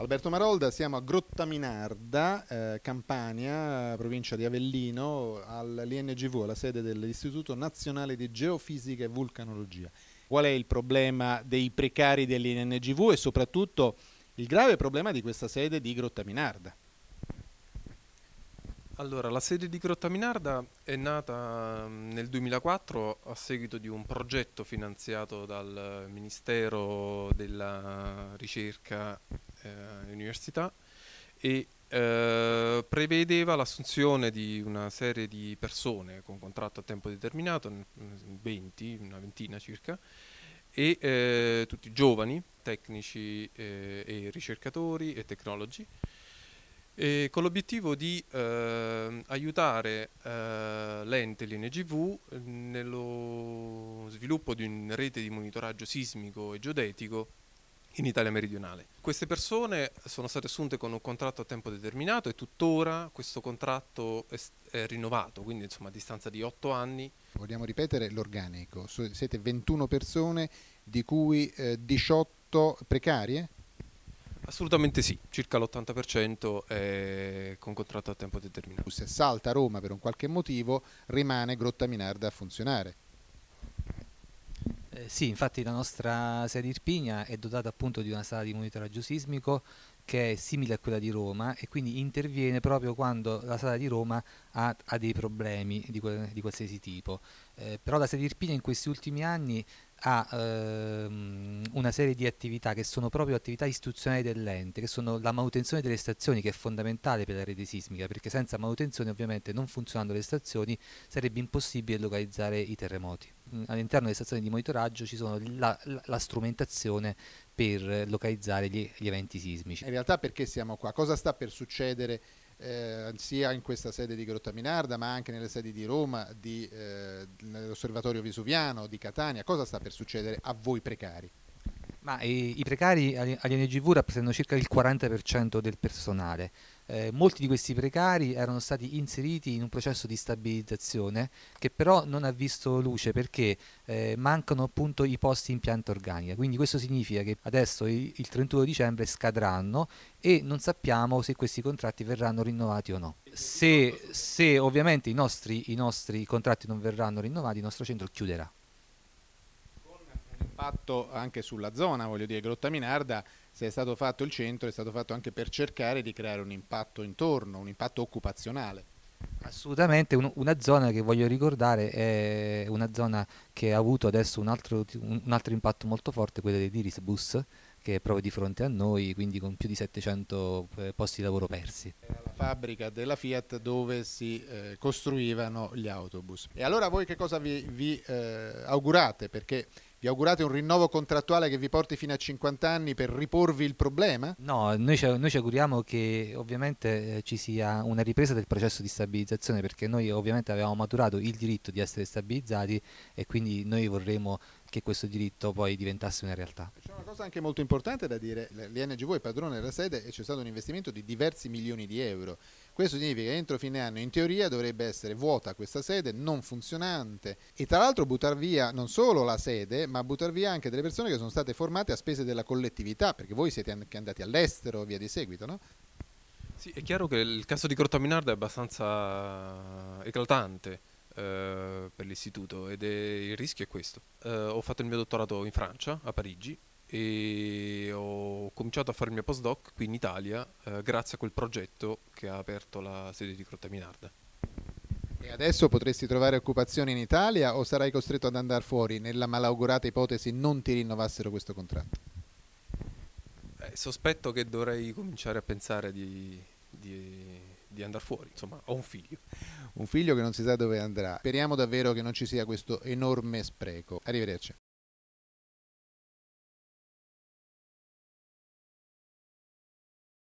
Alberto Marolda, siamo a Grottaminarda, eh, Campania, provincia di Avellino, all'INGV, alla sede dell'Istituto Nazionale di Geofisica e Vulcanologia. Qual è il problema dei precari dell'INGV e soprattutto il grave problema di questa sede di Grottaminarda? Allora, la sede di Grotta Minarda è nata mm, nel 2004 a seguito di un progetto finanziato dal Ministero della Ricerca eh, e eh, Università e eh, prevedeva l'assunzione di una serie di persone con contratto a tempo determinato, 20, una ventina circa, e eh, tutti giovani, tecnici eh, e ricercatori e tecnologi eh, con l'obiettivo di eh, aiutare eh, l'ente, l'INGV, ehm, nello sviluppo di una rete di monitoraggio sismico e geodetico in Italia meridionale. Queste persone sono state assunte con un contratto a tempo determinato e tuttora questo contratto è, rinnovato, quindi insomma a distanza di otto anni. Vogliamo ripetere l'organico, siete 21 persone di cui 18 eh, precarie? Assolutamente sì, circa l'80% è con contratto a tempo determinato. Se salta Roma per un qualche motivo rimane Grotta Minarda a funzionare. Eh, sì, infatti la nostra sede Irpigna è dotata appunto di una sala di monitoraggio sismico che è simile a quella di Roma e quindi interviene proprio quando la sala di Roma ha, ha dei problemi di, di qualsiasi tipo. Eh, però la sede di Irpinia in questi ultimi anni ha ehm, una serie di attività che sono proprio attività istituzionali dell'ente, che sono la manutenzione delle stazioni che è fondamentale per la rete sismica, perché senza manutenzione ovviamente non funzionando le stazioni sarebbe impossibile localizzare i terremoti. Mm, all'interno delle stazioni di monitoraggio ci sono la, la, la strumentazione per localizzare gli, gli, eventi sismici. In realtà perché siamo qua? Cosa sta per succedere eh, sia in questa sede di Grotta Minarda ma anche nelle sedi di Roma, di, eh, dell'osservatorio vesuviano, di Catania? Cosa sta per succedere a voi precari? Ma i, eh, i precari agli NGV rappresentano circa il 40% del personale. Eh, molti di questi precari erano stati inseriti in un processo di stabilizzazione che però non ha visto luce perché eh, mancano appunto i posti in pianta organica. Quindi questo significa che adesso il, il 31 dicembre scadranno e non sappiamo se questi contratti verranno rinnovati o no. Se, se ovviamente i nostri, i nostri contratti non verranno rinnovati, il nostro centro chiuderà fatto anche sulla zona, voglio dire, Grotta Minarda, se è stato fatto il centro è stato fatto anche per cercare di creare un impatto intorno, un impatto occupazionale. Assolutamente, un, una zona che voglio ricordare è una zona che ha avuto adesso un altro, un altro impatto molto forte, quella dei Dirisbus, che è proprio di fronte a noi, quindi con più di 700 eh, posti di lavoro persi. Era la fabbrica della Fiat dove si eh, costruivano gli autobus. E allora voi che cosa vi, vi eh, augurate? Perché vi augurate un rinnovo contrattuale che vi porti fino a 50 anni per riporvi il problema? No, noi ci, noi ci auguriamo che ovviamente eh, ci sia una ripresa del processo di stabilizzazione perché noi ovviamente avevamo maturato il diritto di essere stabilizzati e quindi noi vorremmo che questo diritto poi diventasse una realtà. C'è una cosa anche molto importante da dire, l'INGV è padrone della sede e c'è stato un investimento di diversi milioni di euro. Questo significa che entro fine anno in teoria dovrebbe essere vuota questa sede, non funzionante e tra l'altro buttare via non solo la sede ma buttare via anche delle persone che sono state formate a spese della collettività perché voi siete anche andati all'estero via di seguito, no? Sì, è chiaro che il caso di Grottaminardo è abbastanza eclatante eh, per l'istituto ed è, il rischio è questo. Eh, ho fatto il mio dottorato in Francia, a Parigi, e ho cominciato a fare il mio postdoc qui in Italia eh, grazie a quel progetto che ha aperto la sede di Crotta Minarda. E adesso potresti trovare occupazione in Italia o sarai costretto ad andare fuori nella malaugurata ipotesi non ti rinnovassero questo contratto? Eh, sospetto che dovrei cominciare a pensare di, di di andare fuori, insomma ho un figlio. Un figlio che non si sa dove andrà. Speriamo davvero che non ci sia questo enorme spreco. Arrivederci.